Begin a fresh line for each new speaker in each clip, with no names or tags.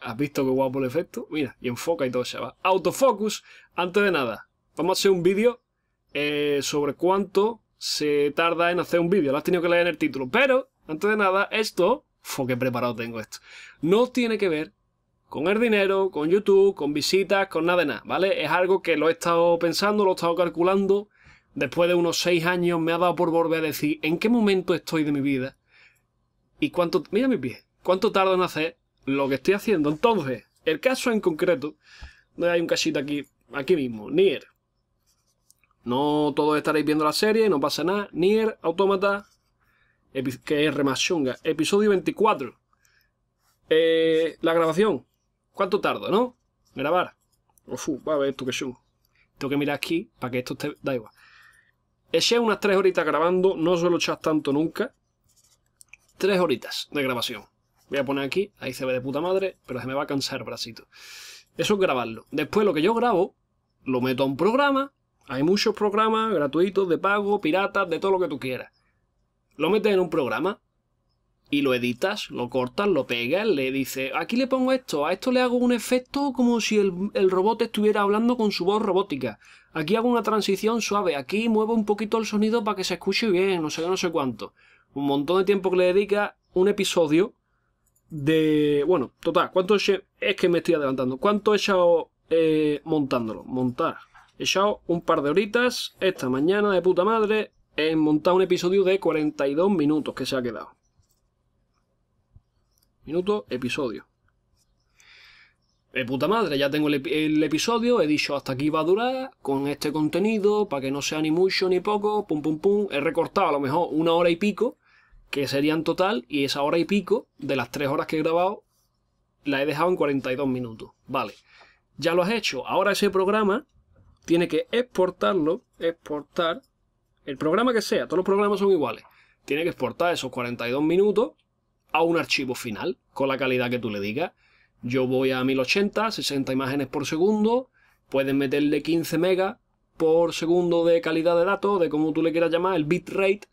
¿Has visto qué guapo el efecto? Mira, y enfoca y todo se va. Autofocus, antes de nada, vamos a hacer un vídeo eh, sobre cuánto se tarda en hacer un vídeo. Lo has tenido que leer en el título. Pero, antes de nada, esto... Fo, que preparado tengo esto. No tiene que ver con el dinero, con YouTube, con visitas, con nada de nada, ¿vale? Es algo que lo he estado pensando, lo he estado calculando. Después de unos seis años me ha dado por volver a decir en qué momento estoy de mi vida y cuánto... Mira mi pie. ¿Cuánto tardo en hacer lo que estoy haciendo. Entonces, el caso en concreto, hay un cachito aquí, aquí mismo, Nier. No todos estaréis viendo la serie, no pasa nada. Nier Automata, que es chunga episodio 24. Eh, la grabación, ¿cuánto tardo, no? Grabar. Uf, va a ver esto que Tengo que mirar aquí para que esto esté... Da igual. Eché unas 3 horitas grabando, no suelo echar tanto nunca. tres horitas de grabación voy a poner aquí, ahí se ve de puta madre, pero se me va a cansar el bracito. Eso es grabarlo. Después lo que yo grabo, lo meto a un programa, hay muchos programas gratuitos, de pago, piratas, de todo lo que tú quieras. Lo metes en un programa y lo editas, lo cortas, lo pegas, le dices, aquí le pongo esto, a esto le hago un efecto como si el, robot estuviera hablando con su voz robótica. Aquí hago una transición suave, aquí muevo un poquito el sonido para que se escuche bien, no sé no sé cuánto. Un montón de tiempo que le dedica un episodio de... Bueno, total, ¿cuánto es que me estoy adelantando? ¿Cuánto he echado eh, montándolo? Montar. He echado un par de horitas esta mañana de puta madre He montado un episodio de 42 minutos que se ha quedado. Minuto, episodio. De puta madre, ya tengo el, el, episodio, he dicho hasta aquí va a durar, con este contenido, para que no sea ni mucho ni poco, pum pum pum, he recortado a lo mejor una hora y pico, que serían total, y esa hora y pico de las tres horas que he grabado, la he dejado en 42 minutos. Vale, ya lo has hecho. Ahora ese programa tiene que exportarlo, exportar, el programa que sea, todos los programas son iguales. Tiene que exportar esos 42 minutos a un archivo final, con la calidad que tú le digas. Yo voy a 1080, 60 imágenes por segundo, puedes meterle 15 megas por segundo de calidad de datos, de como tú le quieras llamar, el bitrate,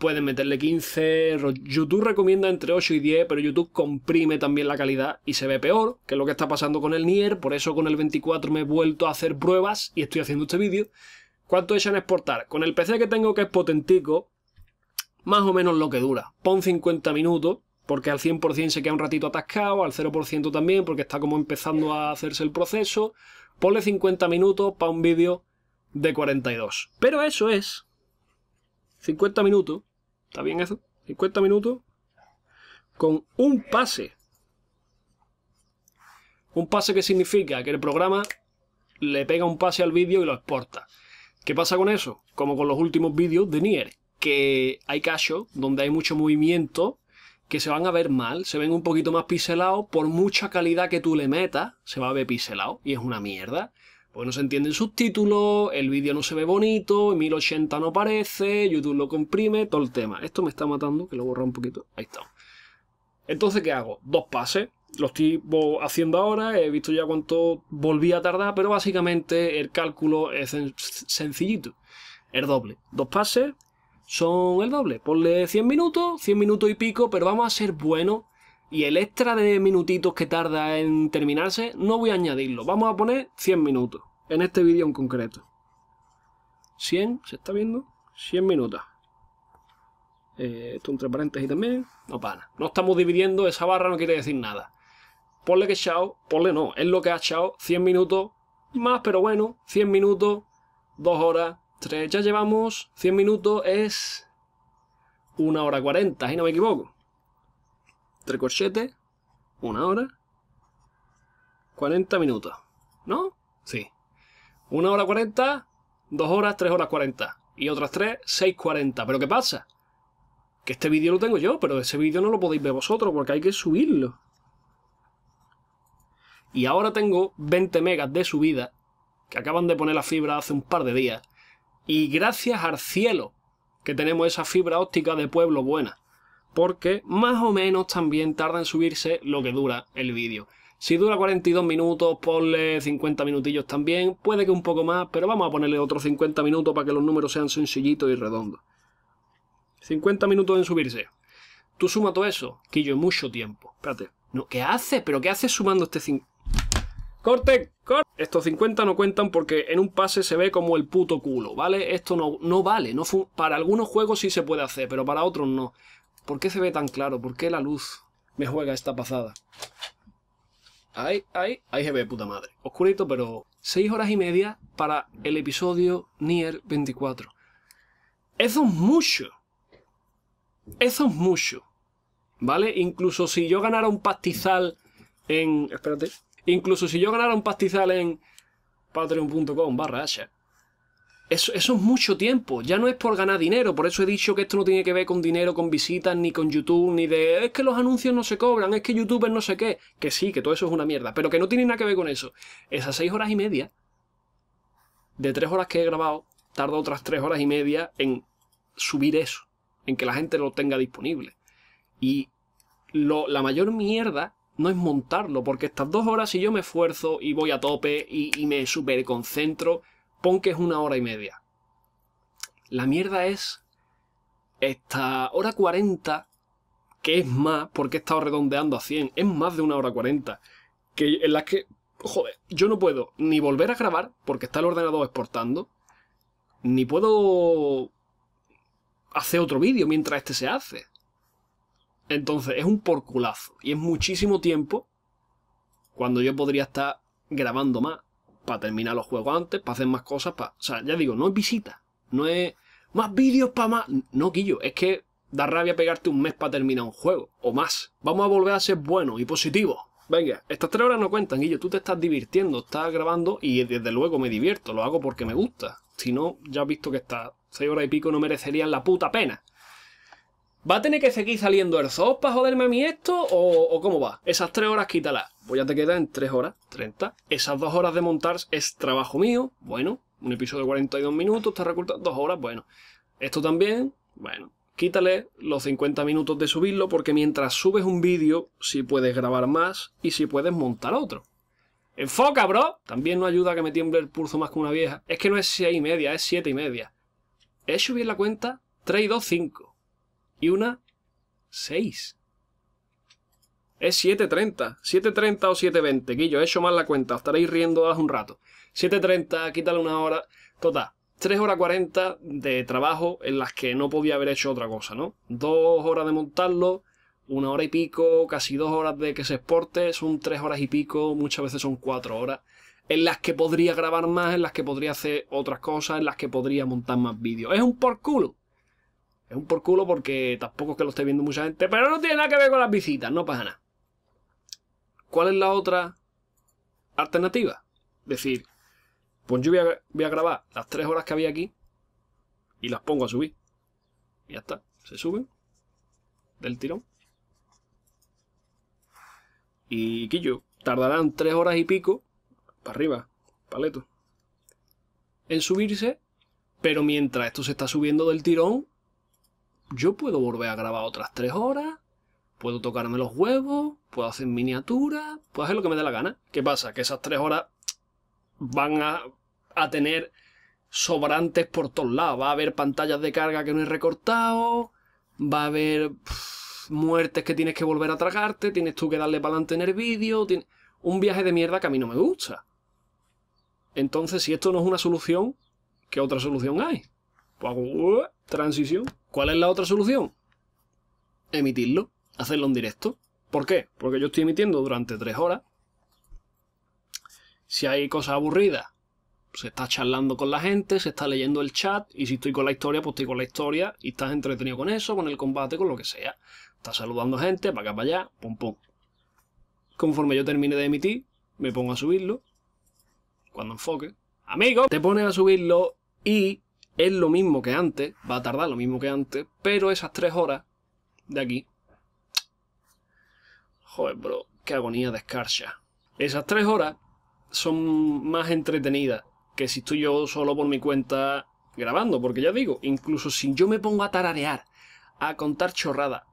pueden meterle 15. YouTube recomienda entre 8 y 10, pero YouTube comprime también la calidad y se ve peor, que es lo que está pasando con el Nier. Por eso con el 24 me he vuelto a hacer pruebas y estoy haciendo este vídeo. ¿Cuánto es en exportar? Con el PC que tengo, que es potentico, más o menos lo que dura. Pon 50 minutos, porque al 100% se queda un ratito atascado, al 0% también, porque está como empezando a hacerse el proceso. Ponle 50 minutos para un vídeo de 42. Pero eso es 50 minutos ¿Está bien eso? 50 minutos con un pase. Un pase que significa que el programa le pega un pase al vídeo y lo exporta. ¿Qué pasa con eso? Como con los últimos vídeos de Nier, que hay casos donde hay mucho movimiento que se van a ver mal, se ven un poquito más pixelados, por mucha calidad que tú le metas, se va a ver pixelado y es una mierda. Pues no se entienden el subtítulo, el vídeo no se ve bonito, 1080 no parece, YouTube lo comprime, todo el tema. Esto me está matando, que lo borra un poquito. Ahí está. Entonces, ¿qué hago? Dos pases. Lo estoy haciendo ahora, he visto ya cuánto volví a tardar, pero básicamente el cálculo es sencillito. El doble. Dos pases son el doble. Ponle 100 minutos, 100 minutos y pico, pero vamos a ser buenos y el extra de minutitos que tarda en terminarse, no voy a añadirlo. Vamos a poner 100 minutos, en este vídeo en concreto. 100, ¿se está viendo? 100 minutos. Eh, esto entre paréntesis también. No para. No estamos dividiendo, esa barra no quiere decir nada. Ponle que Chao, ponle no, es lo que ha echado 100 minutos más, pero bueno, 100 minutos, 2 horas, 3. Ya llevamos 100 minutos, es 1 hora 40, si no me equivoco entre corchetes, una hora, 40 minutos, ¿no? Sí. Una hora 40, dos horas, tres horas 40. Y otras tres, 6.40. ¿Pero qué pasa? Que este vídeo lo tengo yo, pero ese vídeo no lo podéis ver vosotros porque hay que subirlo. Y ahora tengo 20 megas de subida, que acaban de poner la fibra hace un par de días. Y gracias al cielo que tenemos esa fibra óptica de Pueblo Buena porque más o menos también tarda en subirse lo que dura el vídeo. Si dura 42 minutos, ponle 50 minutillos también, puede que un poco más, pero vamos a ponerle otros 50 minutos para que los números sean sencillitos y redondos. 50 minutos en subirse. Tú suma todo eso, Quillo, mucho tiempo. Espérate. ¿Qué haces? ¿Pero qué haces sumando este 50? ¡Corte! ¡Corte! Estos 50 no cuentan porque en un pase se ve como el puto culo, ¿vale? Esto no, no vale. No para algunos juegos sí se puede hacer, pero para otros no. ¿Por qué se ve tan claro? ¿Por qué la luz me juega esta pasada? Ahí, ahí, ahí se ve, puta madre. Oscurito, pero seis horas y media para el episodio Nier 24. Eso es mucho. Eso es mucho. ¿Vale? Incluso si yo ganara un pastizal en... Espérate. Incluso si yo ganara un pastizal en patreon.com barra eso, es mucho tiempo. Ya no es por ganar dinero. Por eso he dicho que esto no tiene que ver con dinero, con visitas, ni con YouTube, ni de es que los anuncios no se cobran, es que YouTube es no sé qué. Que sí, que todo eso es una mierda, pero que no tiene nada que ver con eso. Esas seis horas y media, de tres horas que he grabado, tardo otras tres horas y media en subir eso, en que la gente lo tenga disponible. Y lo, la mayor mierda no es montarlo, porque estas dos horas si yo me esfuerzo y voy a tope y, me superconcentro concentro pon que es una hora y media. La mierda es esta hora 40, que es más, porque he estado redondeando a 100, es más de una hora 40, que en las que, joder, yo no puedo ni volver a grabar porque está el ordenador exportando, ni puedo hacer otro vídeo mientras este se hace. Entonces, es un porculazo y es muchísimo tiempo cuando yo podría estar grabando más para terminar los juegos antes, para hacer más cosas, para... O sea, ya digo, no es visita, no es más vídeos para más... No, Guillo, es que da rabia pegarte un mes para terminar un juego, o más. Vamos a volver a ser buenos y positivos. Venga, estas tres horas no cuentan, Guillo, tú te estás divirtiendo, estás grabando y desde luego me divierto, lo hago porque me gusta. Si no, ya has visto que estas seis horas y pico no merecerían la puta pena. ¿Va a tener que seguir saliendo el zoo para joderme a mí esto? ¿O, o cómo va? Esas tres horas quítalas. Pues Voy a te en tres horas, 30. Esas dos horas de montar es trabajo mío. Bueno, un episodio de 42 minutos, te recortando dos horas. Bueno, esto también, bueno, quítale los 50 minutos de subirlo porque mientras subes un vídeo, si puedes grabar más y si puedes montar otro. ¡Enfoca, bro! También no ayuda que me tiemble el pulso más que una vieja. Es que no es 6 y media, es siete y media. es subir la cuenta 3 y 2, 5 y una 6. Es 7.30. 7.30 o 7.20. Guillo, he hecho mal la cuenta. Os estaréis riendo hace un rato. 7.30, quítale una hora. Total. 3 horas 40 de trabajo en las que no podía haber hecho otra cosa, ¿no? Dos horas de montarlo, una hora y pico, casi dos horas de que se exporte, son 3 horas y pico, muchas veces son cuatro horas, en las que podría grabar más, en las que podría hacer otras cosas, en las que podría montar más vídeos. Es un por culo. Es un por culo porque tampoco es que lo esté viendo mucha gente. Pero no tiene nada que ver con las visitas, no pasa nada. ¿Cuál es la otra alternativa? Decir, pues yo voy a, grabar las tres horas que había aquí y las pongo a subir. Y ya está, se suben del tirón. Y Quillo, tardarán tres horas y pico, para arriba, paleto, en subirse, pero mientras esto se está subiendo del tirón, yo puedo volver a grabar otras tres horas, puedo tocarme los huevos, puedo hacer miniaturas, puedo hacer lo que me dé la gana. ¿Qué pasa? Que esas tres horas van a, tener sobrantes por todos lados. Va a haber pantallas de carga que no he recortado, va a haber muertes que tienes que volver a tragarte, tienes tú que darle para adelante en el vídeo, un viaje de mierda que a mí no me gusta. Entonces, si esto no es una solución, ¿qué otra solución hay? Pues, uh, transición. ¿Cuál es la otra solución? Emitirlo, hacerlo en directo. ¿Por qué? Porque yo estoy emitiendo durante tres horas. Si hay cosas aburridas, se está charlando con la gente, se está leyendo el chat, y si estoy con la historia, pues estoy con la historia, y estás entretenido con eso, con el combate, con lo que sea. Estás saludando gente, para acá, para allá, pum, pum. Conforme yo termine de emitir, me pongo a subirlo. Cuando enfoque. Amigo, te pones a subirlo y es lo mismo que antes, va a tardar lo mismo que antes, pero esas tres horas de aquí... Joder, bro, qué agonía de escarcha. Esas tres horas son más entretenidas que si estoy yo solo por mi cuenta grabando, porque ya digo, incluso si yo me pongo a tararear, a contar chorrada,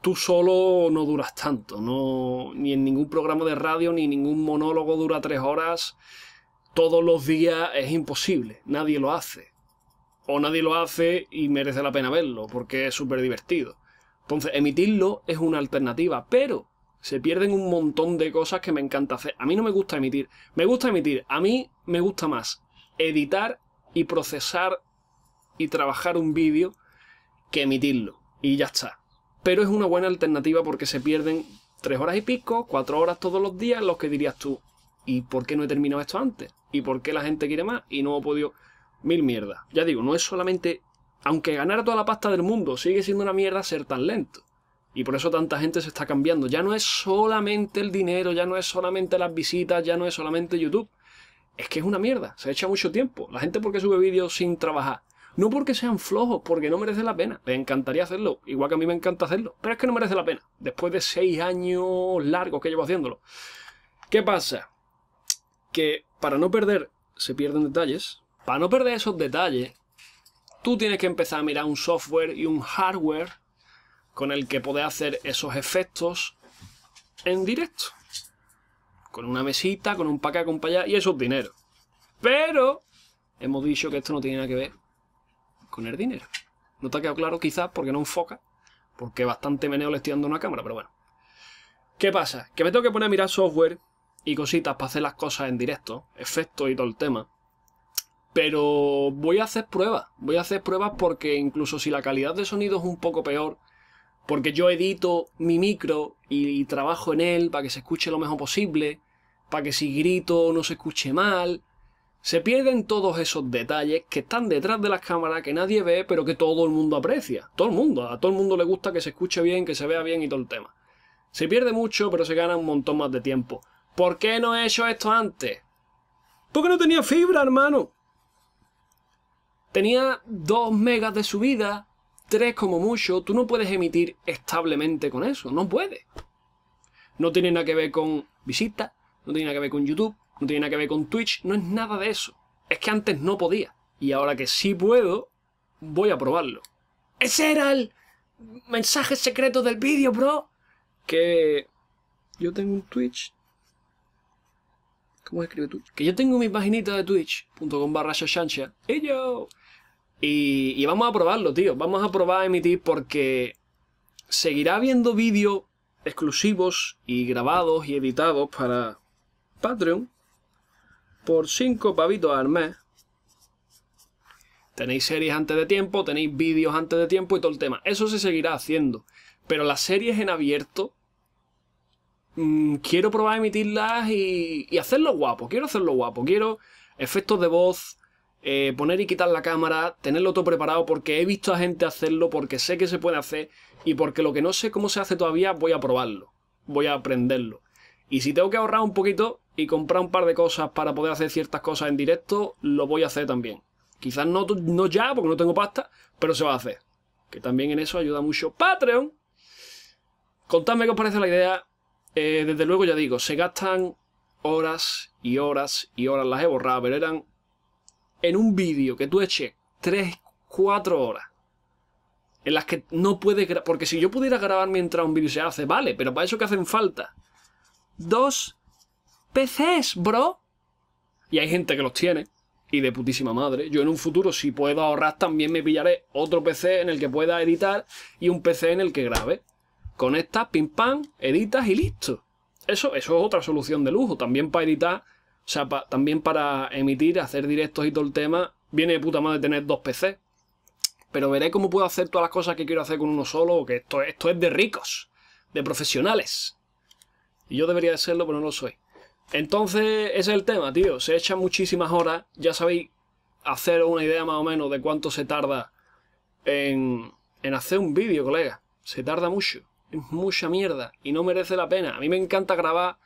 tú solo no duras tanto, no, ni en ningún programa de radio, ni ningún monólogo dura tres horas, todos los días es imposible, nadie lo hace. O nadie lo hace y merece la pena verlo, porque es súper divertido. Entonces, emitirlo es una alternativa, pero se pierden un montón de cosas que me encanta hacer. A mí no me gusta emitir, me gusta emitir, a mí me gusta más editar y procesar y trabajar un vídeo que emitirlo. Y ya está. Pero es una buena alternativa porque se pierden tres horas y pico, cuatro horas todos los días, los que dirías tú, ¿Y por qué no he terminado esto antes? ¿Y por qué la gente quiere más? Y no he podido... Mil mierdas. Ya digo, no es solamente... Aunque ganara toda la pasta del mundo, sigue siendo una mierda ser tan lento. Y por eso tanta gente se está cambiando. Ya no es solamente el dinero, ya no es solamente las visitas, ya no es solamente YouTube. Es que es una mierda, se echa mucho tiempo. La gente porque sube vídeos sin trabajar. No porque sean flojos, porque no merece la pena. Me encantaría hacerlo, igual que a mí me encanta hacerlo. Pero es que no merece la pena, después de seis años largos que llevo haciéndolo. ¿Qué pasa? que para no perder, se pierden detalles, para no perder esos detalles, tú tienes que empezar a mirar un software y un hardware con el que podés hacer esos efectos en directo. Con una mesita, con un pack acompañado y esos dinero. Pero hemos dicho que esto no tiene nada que ver con el dinero. No te ha quedado claro quizás porque no enfoca, porque bastante meneo le estoy dando una cámara, pero bueno. ¿Qué pasa? Que me tengo que poner a mirar software y cositas para hacer las cosas en directo, efectos y todo el tema. Pero voy a hacer pruebas, voy a hacer pruebas porque incluso si la calidad de sonido es un poco peor, porque yo edito mi micro y, trabajo en él para que se escuche lo mejor posible, para que si grito no se escuche mal. Se pierden todos esos detalles que están detrás de las cámaras, que nadie ve, pero que todo el mundo aprecia. Todo el mundo, a todo el mundo le gusta que se escuche bien, que se vea bien y todo el tema. Se pierde mucho, pero se gana un montón más de tiempo. ¿Por qué no he hecho esto antes? Porque no tenía fibra, hermano. Tenía dos megas de subida, tres como mucho. Tú no puedes emitir establemente con eso, no puedes. No tiene nada que ver con visita. no tiene nada que ver con YouTube, no tiene nada que ver con Twitch, no es nada de eso. Es que antes no podía. Y ahora que sí puedo, voy a probarlo. Ese era el mensaje secreto del vídeo, bro. Que yo tengo un Twitch ¿Cómo escribe Que yo tengo mi paginita de twitch.com barra shashansha. Y yo... Y, y, vamos a probarlo, tío. Vamos a probar a emitir porque seguirá habiendo vídeos exclusivos y grabados y editados para Patreon por 5 pavitos al mes. Tenéis series antes de tiempo, tenéis vídeos antes de tiempo y todo el tema. Eso se seguirá haciendo. Pero las series en abierto Mm, quiero probar a emitirlas y, hacerlo guapo, quiero hacerlo guapo, quiero efectos de voz, eh, poner y quitar la cámara, tenerlo todo preparado porque he visto a gente hacerlo, porque sé que se puede hacer y porque lo que no sé cómo se hace todavía voy a probarlo, voy a aprenderlo. Y si tengo que ahorrar un poquito y comprar un par de cosas para poder hacer ciertas cosas en directo, lo voy a hacer también. Quizás no, no ya porque no tengo pasta, pero se va a hacer. Que también en eso ayuda mucho Patreon. Contadme qué os parece la idea, eh, desde luego, ya digo, se gastan horas y horas y horas. Las he borrado, pero eran en un vídeo que tú eches 3, 4 horas. En las que no puedes grabar. Porque si yo pudiera grabar mientras un vídeo se hace, vale, pero para eso que hacen falta. Dos PCs, bro. Y hay gente que los tiene. Y de putísima madre. Yo en un futuro, si puedo ahorrar, también me pillaré otro PC en el que pueda editar y un PC en el que grabe conectas, pim pam, editas y listo. Eso, eso es otra solución de lujo. También para editar, o sea, también para emitir, hacer directos y todo el tema, viene de puta madre tener dos PC Pero veré cómo puedo hacer todas las cosas que quiero hacer con uno solo, que esto, esto es de ricos, de profesionales. Y yo debería de serlo, pero no lo soy. Entonces, ese es el tema, tío. Se echan muchísimas horas. Ya sabéis hacer una idea más o menos de cuánto se tarda en, en hacer un vídeo, colega. Se tarda mucho. Es mucha mierda y no merece la pena. A mí me encanta grabar,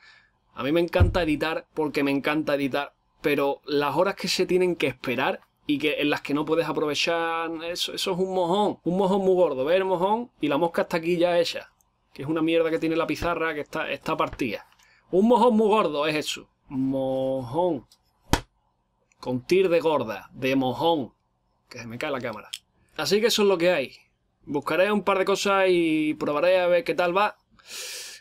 a mí me encanta editar porque me encanta editar, pero las horas que se tienen que esperar y que en las que no puedes aprovechar, eso, eso es un mojón, un mojón muy gordo, ver el mojón y la mosca está aquí ya hecha, que es una mierda que tiene la pizarra que está, está partida. Un mojón muy gordo es eso, mojón, con tir de gorda, de mojón, que se me cae la cámara. Así que eso es lo que hay. Buscaré un par de cosas y probaré a ver qué tal va.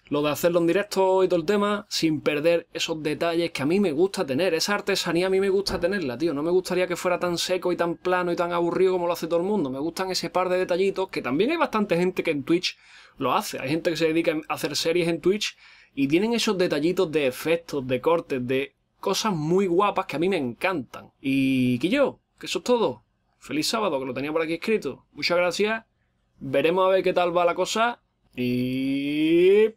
Lo de hacerlo en directo y todo el tema, sin perder esos detalles que a mí me gusta tener. Esa artesanía a mí me gusta tenerla, tío. No me gustaría que fuera tan seco y tan plano y tan aburrido como lo hace todo el mundo. Me gustan ese par de detallitos, que también hay bastante gente que en Twitch lo hace. Hay gente que se dedica a hacer series en Twitch y tienen esos detallitos de efectos, de cortes, de cosas muy guapas que a mí me encantan. Y que yo, que eso es todo. Feliz sábado, que lo tenía por aquí escrito. Muchas gracias Veremos a ver qué tal va la cosa. Y...